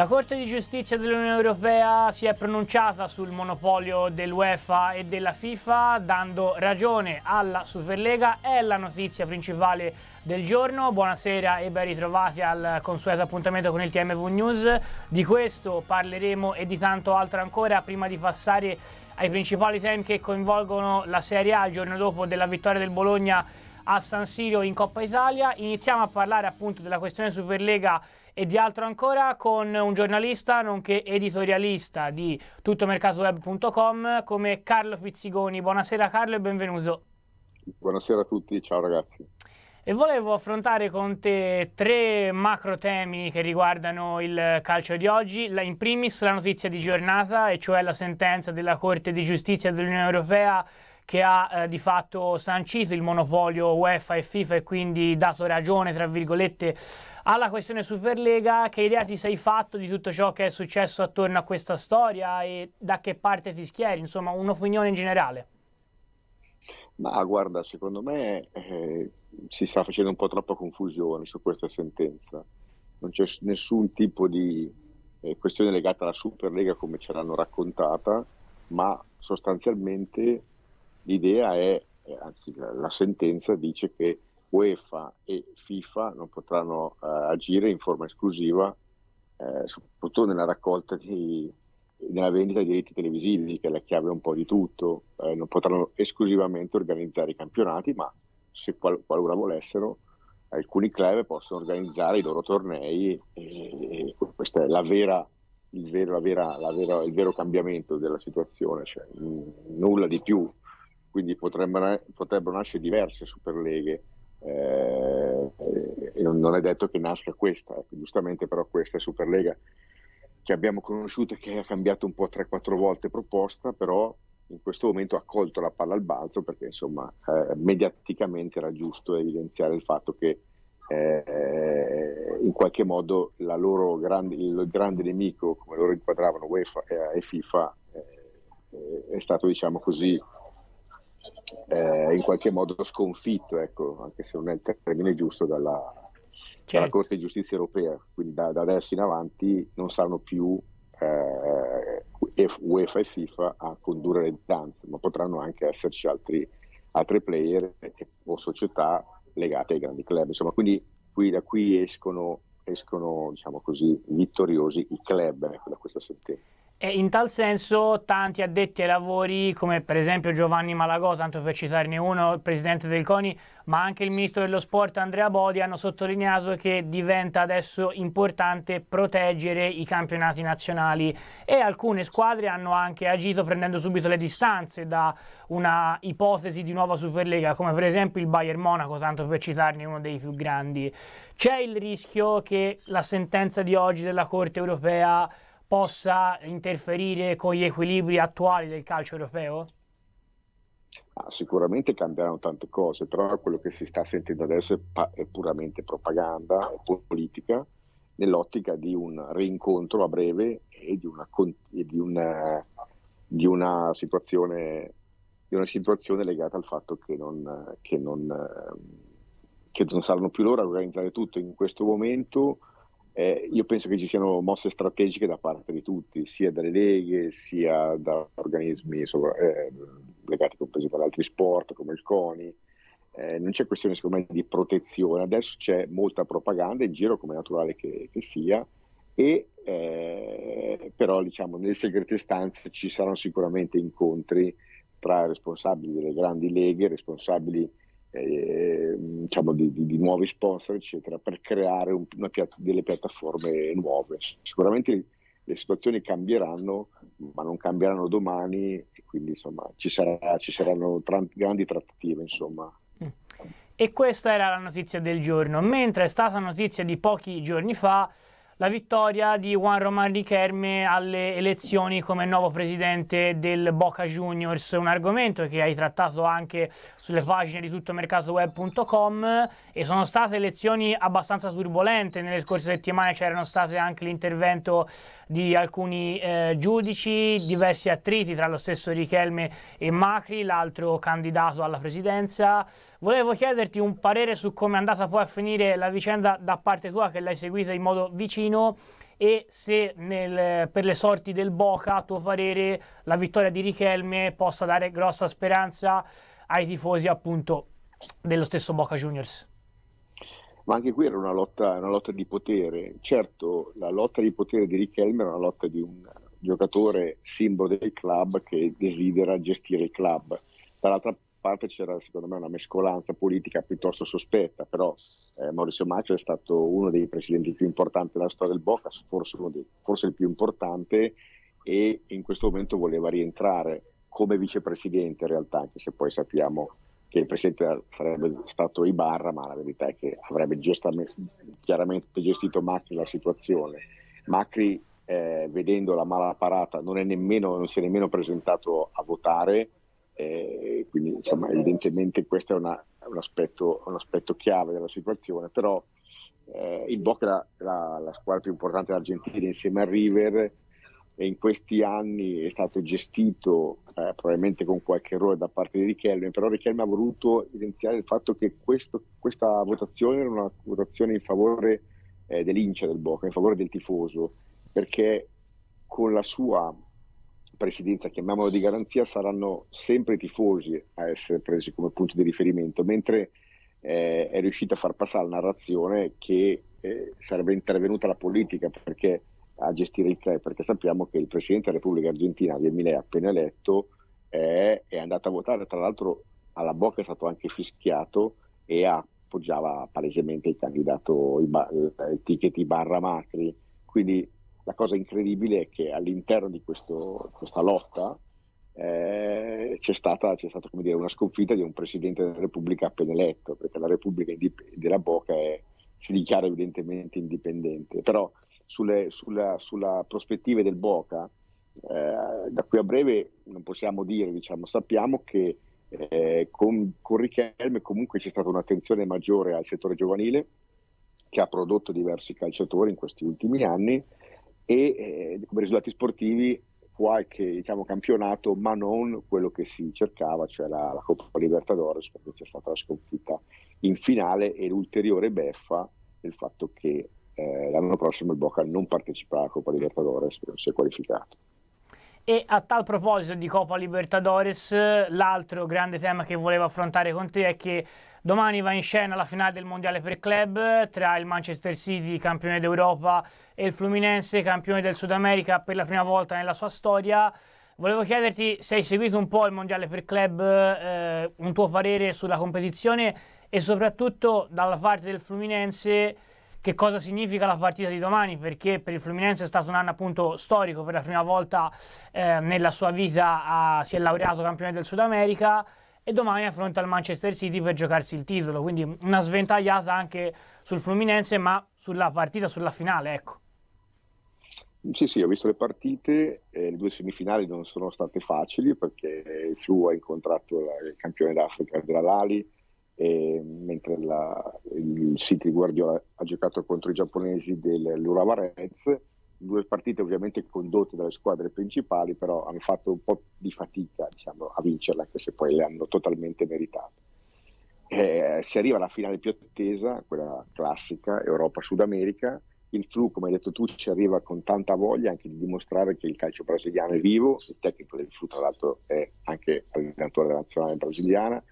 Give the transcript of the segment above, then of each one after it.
La Corte di Giustizia dell'Unione Europea si è pronunciata sul monopolio dell'UEFA e della FIFA dando ragione alla Superlega, è la notizia principale del giorno. Buonasera e ben ritrovati al consueto appuntamento con il TMV News. Di questo parleremo e di tanto altro ancora prima di passare ai principali temi che coinvolgono la Serie A il giorno dopo della vittoria del Bologna a San Sirio in Coppa Italia. Iniziamo a parlare appunto della questione Superlega e di altro ancora con un giornalista nonché editorialista di tuttomercatoweb.com come Carlo Pizzigoni. Buonasera Carlo e benvenuto. Buonasera a tutti, ciao ragazzi. E volevo affrontare con te tre macro temi che riguardano il calcio di oggi. La, in primis la notizia di giornata, e cioè la sentenza della Corte di Giustizia dell'Unione Europea che ha eh, di fatto sancito il monopolio UEFA e FIFA e quindi dato ragione, tra virgolette, alla questione Superlega. Che idea ti sei fatto di tutto ciò che è successo attorno a questa storia e da che parte ti schieri? Insomma, un'opinione in generale. Ma guarda, secondo me eh, si sta facendo un po' troppa confusione su questa sentenza. Non c'è nessun tipo di eh, questione legata alla Superlega come ce l'hanno raccontata, ma sostanzialmente l'idea è, eh, anzi la, la sentenza dice che UEFA e FIFA non potranno uh, agire in forma esclusiva, eh, soprattutto nella raccolta di, nella vendita dei diritti televisivi, che è la chiave un po' di tutto, eh, non potranno esclusivamente organizzare i campionati, ma se qual, qualora volessero, alcuni club possono organizzare i loro tornei e, e questo è la vera, il, vero, la vera, la vera, il vero cambiamento della situazione, cioè, n- nulla di più quindi potrebbero, potrebbero nascere diverse superleghe. Eh, e non è detto che nasca questa, ecco, giustamente però questa è Superlega che abbiamo conosciuto e che ha cambiato un po' 3-4 volte proposta, però in questo momento ha colto la palla al balzo perché insomma eh, mediaticamente era giusto evidenziare il fatto che eh, in qualche modo grande, il grande nemico, come loro inquadravano UEFA e FIFA, eh, è stato diciamo così eh, in qualche modo sconfitto, ecco, anche se non è il termine giusto, dalla, certo. dalla Corte di Giustizia europea. Quindi da, da adesso in avanti non saranno più eh, UEFA e FIFA a condurre le danze, ma potranno anche esserci altri, altri player o società legate ai grandi club. Insomma, quindi qui, da qui escono, escono diciamo così, vittoriosi i club ecco, da questa sentenza. E in tal senso tanti addetti ai lavori, come per esempio Giovanni Malagò, tanto per citarne uno, il presidente del CONI, ma anche il ministro dello sport Andrea Bodi, hanno sottolineato che diventa adesso importante proteggere i campionati nazionali e alcune squadre hanno anche agito prendendo subito le distanze da una ipotesi di nuova Superlega, come per esempio il Bayern Monaco, tanto per citarne uno dei più grandi. C'è il rischio che la sentenza di oggi della Corte europea possa interferire con gli equilibri attuali del calcio europeo? Ah, sicuramente cambieranno tante cose, però quello che si sta sentendo adesso è, pa- è puramente propaganda, è politica, nell'ottica di un rincontro a breve e di una, con- e di una, di una, situazione, di una situazione, legata al fatto che non, che non, che non saranno più loro a organizzare tutto in questo momento eh, io penso che ci siano mosse strategiche da parte di tutti, sia dalle leghe, sia da organismi sovra- eh, legati compreso ad altri sport come il CONI. Eh, non c'è questione secondo me di protezione, adesso c'è molta propaganda in giro come è naturale che, che sia e eh, però diciamo nelle segrete stanze ci saranno sicuramente incontri tra responsabili delle grandi leghe, responsabili eh, diciamo di, di, di, nuovi sponsor, eccetera, per creare un, piatta, delle piattaforme nuove. Sicuramente le situazioni cambieranno, ma non cambieranno domani, e quindi insomma ci, sarà, ci saranno tra- grandi trattative. Insomma. Mm. E questa era la notizia del giorno, mentre è stata notizia di pochi giorni fa la vittoria di Juan Román Riquelme alle elezioni come nuovo presidente del Boca Juniors, un argomento che hai trattato anche sulle pagine di tuttomercatoweb.com e sono state elezioni abbastanza turbolente, nelle scorse settimane c'erano state anche l'intervento di alcuni eh, giudici, diversi attriti tra lo stesso Riquelme e Macri, l'altro candidato alla presidenza. Volevo chiederti un parere su come è andata poi a finire la vicenda da parte tua che l'hai seguita in modo vicino Torino e se nel, per le sorti del Boca, a tuo parere, la vittoria di Richelme possa dare grossa speranza ai tifosi appunto dello stesso Boca Juniors. Ma anche qui era una lotta, una lotta di potere. Certo, la lotta di potere di Richelme era una lotta di un giocatore simbolo del club che desidera gestire il club. Dall'altra parte c'era secondo me una mescolanza politica piuttosto sospetta, però eh, Maurizio Macri è stato uno dei presidenti più importanti della storia del Boca, forse, dei, forse il più importante e in questo momento voleva rientrare come vicepresidente in realtà, anche se poi sappiamo che il presidente sarebbe stato Ibarra, ma la verità è che avrebbe chiaramente gestito Macri la situazione. Macri, eh, vedendo la mala parata, non, nemmeno, non si è nemmeno presentato a votare eh, quindi insomma, evidentemente questo è una, un, aspetto, un, aspetto, chiave della situazione, però eh, il Boca è la, la, la, squadra più importante dell'Argentina insieme al River e in questi anni è stato gestito eh, probabilmente con qualche errore da parte di Richelme, però Richelme ha voluto evidenziare il fatto che questo, questa votazione era una votazione in favore eh, dell'incia del Boca, in favore del tifoso, perché con la sua presidenza, chiamiamolo di garanzia, saranno sempre i tifosi a essere presi come punto di riferimento, mentre eh, è riuscita a far passare la narrazione che eh, sarebbe intervenuta la politica perché, a gestire il club, perché sappiamo che il Presidente della Repubblica Argentina, Javier appena eletto, è, è andato a votare, tra l'altro alla bocca è stato anche fischiato e appoggiava palesemente il candidato, il, il ticket Ibarra Macri, quindi la cosa incredibile è che all'interno di questo, questa lotta eh, c'è stata, c'è stata dire, una sconfitta di un Presidente della Repubblica appena eletto, perché la Repubblica indip- della Boca è, si dichiara evidentemente indipendente. Però sulle, sulla, sulla prospettiva del Boca, eh, da qui a breve non possiamo dire, diciamo, sappiamo che eh, con, con Richelme comunque c'è stata un'attenzione maggiore al settore giovanile che ha prodotto diversi calciatori in questi ultimi anni e eh, come risultati sportivi qualche diciamo, campionato, ma non quello che si cercava, cioè la, la Coppa Libertadores, perché c'è stata la sconfitta in finale e l'ulteriore beffa del fatto che eh, l'anno prossimo il Boca non parteciperà alla Coppa Libertadores, non si è qualificato. E a tal proposito di Coppa Libertadores, l'altro grande tema che volevo affrontare con te è che domani va in scena la finale del Mondiale per club tra il Manchester City, campione d'Europa, e il Fluminense, campione del Sud America per la prima volta nella sua storia. Volevo chiederti se hai seguito un po' il Mondiale per club, eh, un tuo parere sulla competizione e soprattutto dalla parte del Fluminense che cosa significa la partita di domani, perché per il Fluminense è stato un anno appunto storico, per la prima volta eh, nella sua vita ha, si è laureato campione del Sud America e domani affronta il Manchester City per giocarsi il titolo, quindi una sventagliata anche sul Fluminense, ma sulla partita, sulla finale, ecco. Sì, sì, ho visto le partite, eh, le due semifinali non sono state facili perché il Flu ha incontrato la, il campione d'Africa della Lali, mentre la, il City Guardiola ha giocato contro i giapponesi dell'Urava due partite ovviamente condotte dalle squadre principali, però hanno fatto un po' di fatica diciamo, a vincerla, anche se poi le hanno totalmente meritate. Eh, si arriva alla finale più attesa, quella classica Europa-Sud America. Il Flu, come hai detto tu, ci arriva con tanta voglia anche di dimostrare che il calcio brasiliano è vivo. Il tecnico del Flu, tra l'altro, è anche allenatore della nazionale brasiliana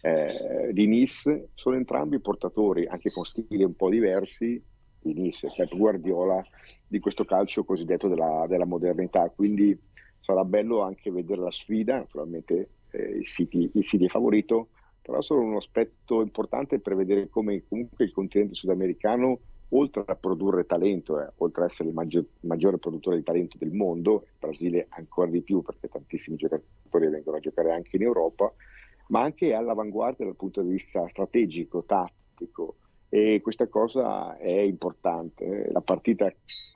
eh, di Nice, sono entrambi portatori, anche con stili un po' diversi, di Nice, Pep Guardiola, di questo calcio cosiddetto della, della modernità. Quindi sarà bello anche vedere la sfida, naturalmente eh, il, City, il City è favorito, però sono un aspetto importante per vedere come comunque il continente sudamericano oltre a produrre talento, eh, oltre ad essere il maggior, maggiore produttore di talento del mondo, il Brasile ancora di più perché tantissimi giocatori vengono a giocare anche in Europa, ma anche all'avanguardia dal punto di vista strategico, tattico e questa cosa è importante. Eh. La partita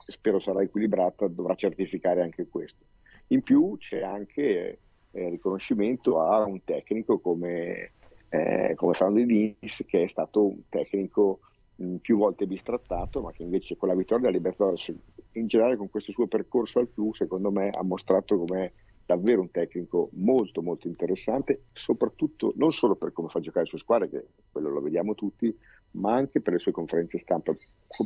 spero sarà equilibrata, dovrà certificare anche questo. In più c'è anche eh, riconoscimento a un tecnico come, eh, come Fernando Diniz che è stato un tecnico mh, mm, più volte bistrattato ma che invece con la vittoria della Libertadores in generale con questo suo percorso al più, secondo me ha mostrato come è davvero un tecnico molto molto interessante, soprattutto non solo per come fa a giocare le sue squadre, che quello lo vediamo tutti, ma anche per le sue conferenze stampa,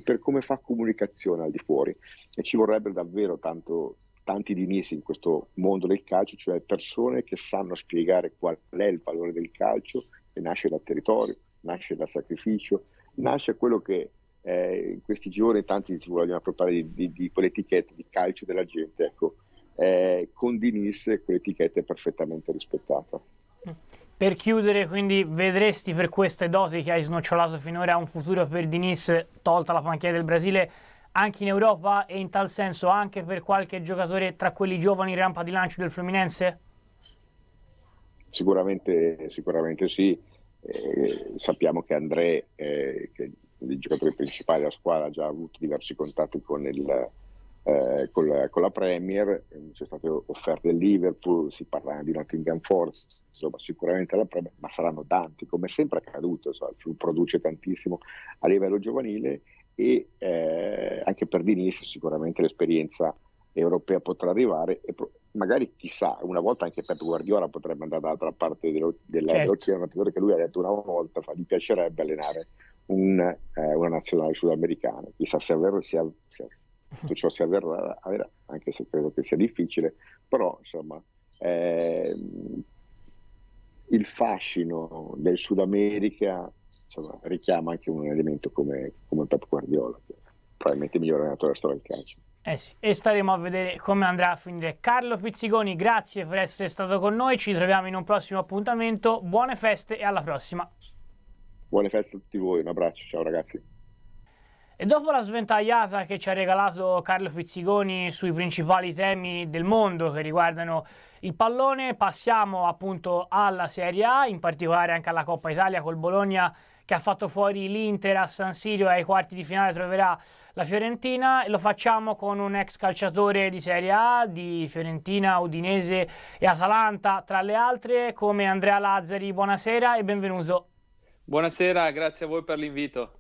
per come fa comunicazione al di fuori. E ci vorrebbero davvero tanto, tanti dinisi in questo mondo del calcio, cioè persone che sanno spiegare qual è il valore del calcio, che nasce dal territorio, nasce dal sacrificio, nasce quello che eh, in questi giorni tanti si vogliono appropriare di, di, di quell'etichetta di calcio della gente. Ecco, eh, condivise quell'etichetta è perfettamente rispettata. Per chiudere, quindi vedresti per queste doti che hai snocciolato finora un futuro per Diniz tolta la panchina del Brasile anche in Europa e in tal senso anche per qualche giocatore tra quelli giovani in rampa di lancio del Fluminense? Sicuramente, sicuramente sì. Eh, sappiamo che André, eh, che è il giocatore principale della squadra, ha già avuto diversi contatti con il, eh, col, con la Premier, ehm, ci sono state offerte del Liverpool, si parla di Nottingham Forest, insomma sicuramente la Premier, ma saranno tanti, come sempre è accaduto, insomma, produce tantissimo a livello giovanile e eh, anche per Dinis sicuramente l'esperienza europea potrà arrivare e pro- magari chissà, una volta anche Pep Guardiola potrebbe andare dall'altra parte dello, dell'oceano, certo. perché lui ha detto una volta, fa, gli piacerebbe allenare un, eh, una nazionale sudamericana, chissà se è vero se sia, sia tutto ciò si avverrà, anche se credo che sia difficile, però insomma eh, il fascino del Sud America insomma, richiama anche un elemento come, come Pep Guardiola, che probabilmente migliore miglior allenatore della storia del calcio. Eh sì, e staremo a vedere come andrà a finire. Carlo Pizzigoni, grazie per essere stato con noi, ci troviamo in un prossimo appuntamento, buone feste e alla prossima. Buone feste a tutti voi, un abbraccio, ciao ragazzi. E dopo la sventagliata che ci ha regalato Carlo Pizzigoni sui principali temi del mondo che riguardano il pallone, passiamo appunto alla Serie A, in particolare anche alla Coppa Italia col Bologna che ha fatto fuori l'Inter a San Sirio e ai quarti di finale troverà la Fiorentina e lo facciamo con un ex calciatore di Serie A di Fiorentina, Udinese e Atalanta tra le altre come Andrea Lazzari. Buonasera e benvenuto. Buonasera, grazie a voi per l'invito.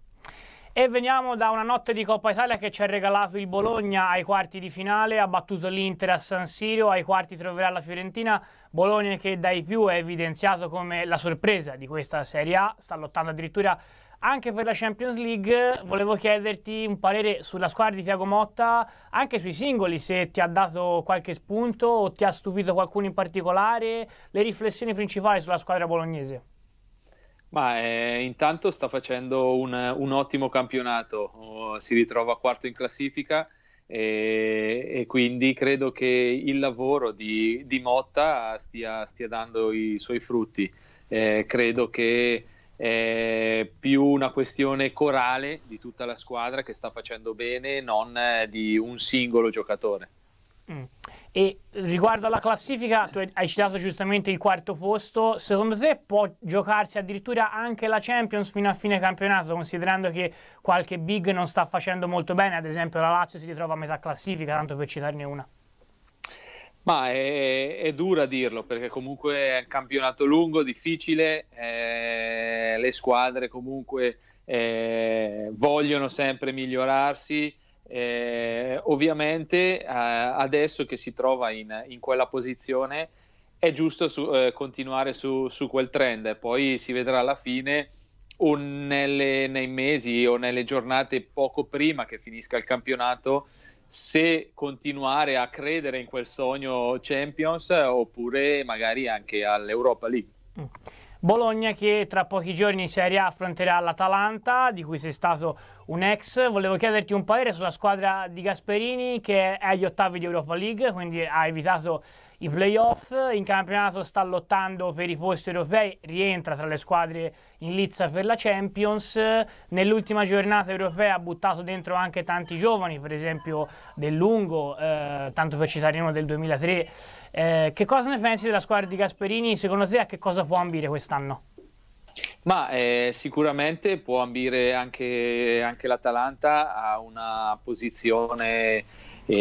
E veniamo da una notte di Coppa Italia che ci ha regalato il Bologna ai quarti di finale, ha battuto l'Inter a San Sirio, ai quarti troverà la Fiorentina, Bologna che dai più è evidenziato come la sorpresa di questa Serie A, sta lottando addirittura anche per la Champions League. Volevo chiederti un parere sulla squadra di Tiago Motta, anche sui singoli, se ti ha dato qualche spunto o ti ha stupito qualcuno in particolare, le riflessioni principali sulla squadra bolognese. Ma eh, intanto sta facendo un, un ottimo campionato, oh, si ritrova quarto in classifica e, e, quindi credo che il lavoro di, di Motta stia, stia, dando i suoi frutti. Eh, credo che è eh, più una questione corale di tutta la squadra che sta facendo bene, non eh, di un singolo giocatore. Mm. E riguardo alla classifica, tu hai citato giustamente il quarto posto, secondo te può giocarsi addirittura anche la Champions fino a fine campionato, considerando che qualche big non sta facendo molto bene, ad esempio la Lazio si ritrova a metà classifica, tanto per citarne una? Ma è, è dura dirlo perché comunque è un campionato lungo, difficile, eh, le squadre comunque eh, vogliono sempre migliorarsi. Eh, ovviamente eh, adesso che si trova in, in quella posizione è giusto su, eh, continuare su, su, quel trend e poi si vedrà alla fine o nelle, nei mesi o nelle giornate poco prima che finisca il campionato se continuare a credere in quel sogno Champions oppure magari anche all'Europa League. Mm. Bologna che tra pochi giorni in Serie A affronterà l'Atalanta, di cui sei stato un ex. Volevo chiederti un parere sulla squadra di Gasperini che è agli ottavi di Europa League, quindi ha evitato i playoff, in campionato sta lottando per i posti europei, rientra tra le squadre in lizza per la Champions, nell'ultima giornata europea ha buttato dentro anche tanti giovani, per esempio Del Lungo, eh, tanto per citare uno del 2003. Eh, che cosa ne pensi della squadra di Gasperini? Secondo te a che cosa può ambire quest'anno? Ma eh, sicuramente può ambire anche, anche l'Atalanta a una posizione e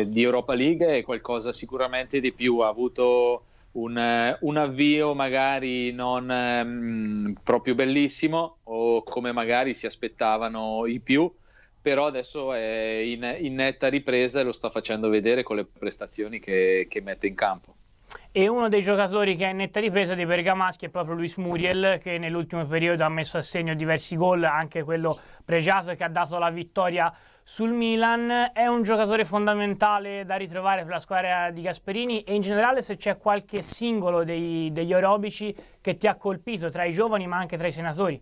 eh, di Europa League è qualcosa sicuramente di più, ha avuto un, un avvio magari non um, proprio bellissimo o come magari si aspettavano i più, però adesso è in, in, netta ripresa e lo sta facendo vedere con le prestazioni che, che mette in campo. E uno dei giocatori che è in netta ripresa dei bergamaschi è proprio Luis Muriel, che nell'ultimo periodo ha messo a segno diversi gol, anche quello pregiato che ha dato la vittoria sul Milan, è un giocatore fondamentale da ritrovare per la squadra di Gasperini e in generale se c'è qualche singolo dei, degli Orobici che ti ha colpito tra i giovani ma anche tra i senatori.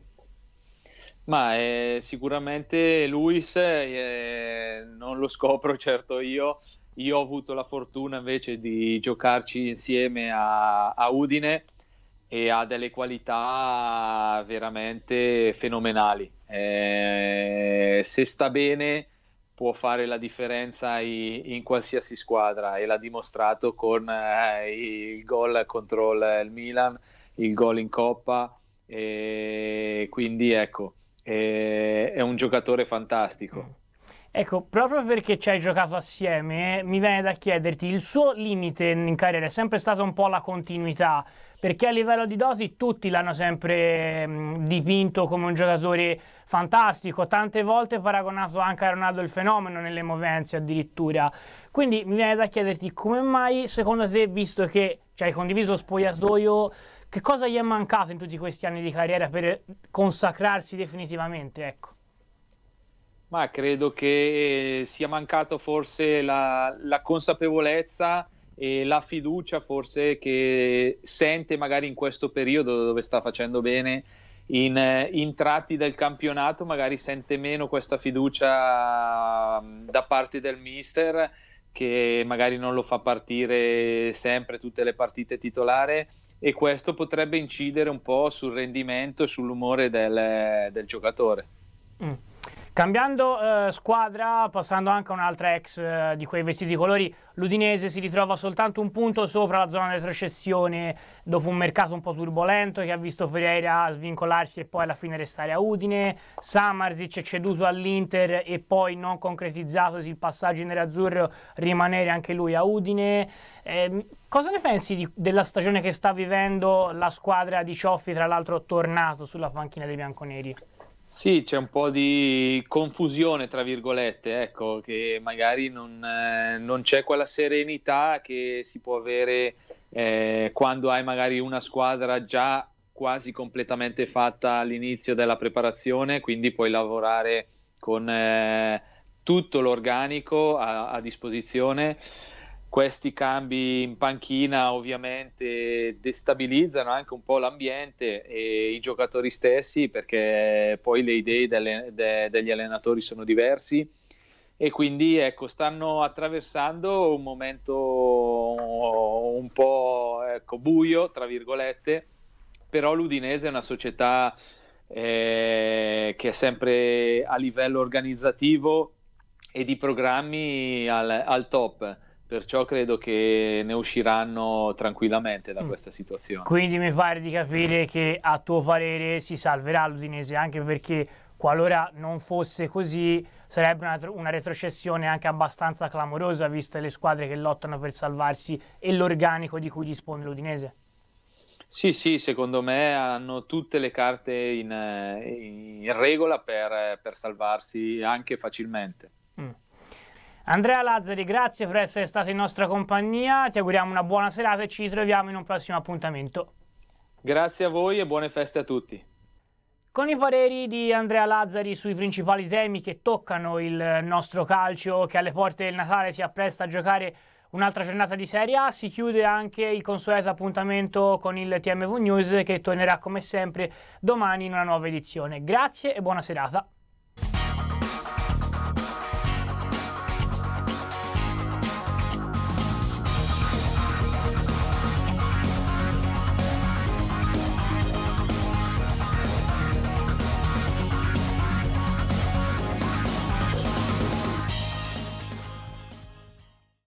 Ma eh, sicuramente Luis eh, non lo scopro certo io, io ho avuto la fortuna invece di giocarci insieme a, a Udine e ha delle qualità veramente fenomenali. Eh, se sta bene può fare la differenza in qualsiasi squadra e l'ha dimostrato con eh, il gol contro il Milan, il gol in Coppa e quindi ecco, è un giocatore fantastico. Mm. Ecco, proprio perché ci hai giocato assieme, mi viene da chiederti, il suo limite in carriera è sempre stato un po' la continuità, perché a livello di doti tutti l'hanno sempre mm, dipinto come un giocatore fantastico, tante volte paragonato anche a Ronaldo il fenomeno nelle movenze addirittura. Quindi mi viene da chiederti come mai, secondo te, visto che ci hai condiviso lo spogliatoio, che cosa gli è mancato in tutti questi anni di carriera per consacrarsi definitivamente, ecco? Ma credo che eh, sia mancato forse la, la consapevolezza e la fiducia forse che sente magari in questo periodo dove sta facendo bene in, eh, in, tratti del campionato magari sente meno questa fiducia mm, da parte del mister che magari non lo fa partire sempre tutte le partite titolare e questo potrebbe incidere un po' sul rendimento e sull'umore del, eh, del giocatore. Mm. Cambiando eh, squadra, passando anche a un'altra ex eh, di quei vestiti colori, l'Udinese si ritrova soltanto un punto sopra la zona di retrocessione dopo un mercato un po' turbolento che ha visto Pereira svincolarsi e poi alla fine restare a Udine, Samarzic ceduto all'Inter e poi non concretizzatosi il passaggio in nerazzurro rimanere anche lui a Udine. Eh, cosa ne pensi di, della stagione che sta vivendo la squadra di Cioffi, tra l'altro tornato sulla panchina dei bianconeri? Sì, c'è un po' di confusione, tra virgolette, ecco, che magari non, eh, non c'è quella serenità che si può avere eh, quando hai magari una squadra già quasi completamente fatta all'inizio della preparazione, quindi puoi lavorare con eh, tutto l'organico a, a disposizione questi cambi in panchina ovviamente destabilizzano anche un po' l'ambiente e i giocatori stessi perché poi le idee delle, de, degli allenatori sono diversi e quindi ecco, stanno attraversando un momento uh, un po' ecco, buio, tra virgolette, però l'Udinese è una società eh, che è sempre a livello organizzativo e di programmi al, al top Perciò credo che ne usciranno tranquillamente da mm. questa situazione. Quindi mi pare di capire che a tuo parere si salverà l'Udinese anche perché qualora non fosse così sarebbe una, una, retrocessione anche abbastanza clamorosa viste le squadre che lottano per salvarsi e l'organico di cui dispone l'Udinese. Sì, sì, secondo me hanno tutte le carte in, eh, in regola per, per salvarsi anche facilmente. Andrea Lazzari, grazie per essere stato in nostra compagnia, ti auguriamo una buona serata e ci ritroviamo in un prossimo appuntamento. Grazie a voi e buone feste a tutti. Con i pareri di Andrea Lazzari sui principali temi che toccano il nostro calcio, che alle porte del Natale si appresta a giocare un'altra giornata di Serie A, si chiude anche il consueto appuntamento con il TMV News che tornerà come sempre domani in una nuova edizione. Grazie e buona serata.